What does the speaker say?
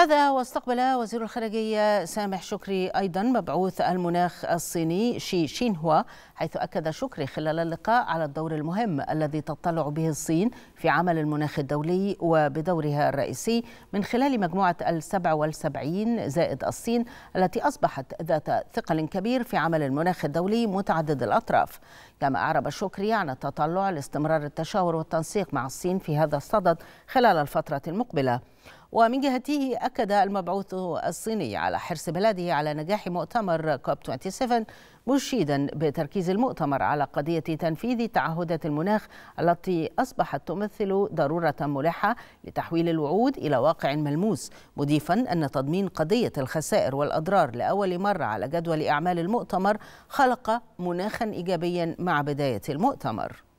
هذا واستقبل وزير الخارجية سامح شكري أيضا مبعوث المناخ الصيني شي شينهوا حيث أكد شكري خلال اللقاء على الدور المهم الذي تطلع به الصين في عمل المناخ الدولي وبدورها الرئيسي من خلال مجموعة السبع والسبعين زائد الصين التي أصبحت ذات ثقل كبير في عمل المناخ الدولي متعدد الأطراف كما أعرب شكري عن التطلع لاستمرار التشاور والتنسيق مع الصين في هذا الصدد خلال الفترة المقبلة ومن جهته أكد المبعوث الصيني على حرص بلاده على نجاح مؤتمر كوب 27 مشيدا بتركيز المؤتمر على قضية تنفيذ تعهدات المناخ التي أصبحت تمثل ضرورة ملحة لتحويل الوعود إلى واقع ملموس مضيفا أن تضمين قضية الخسائر والأضرار لأول مرة على جدول أعمال المؤتمر خلق مناخا إيجابيا مع بداية المؤتمر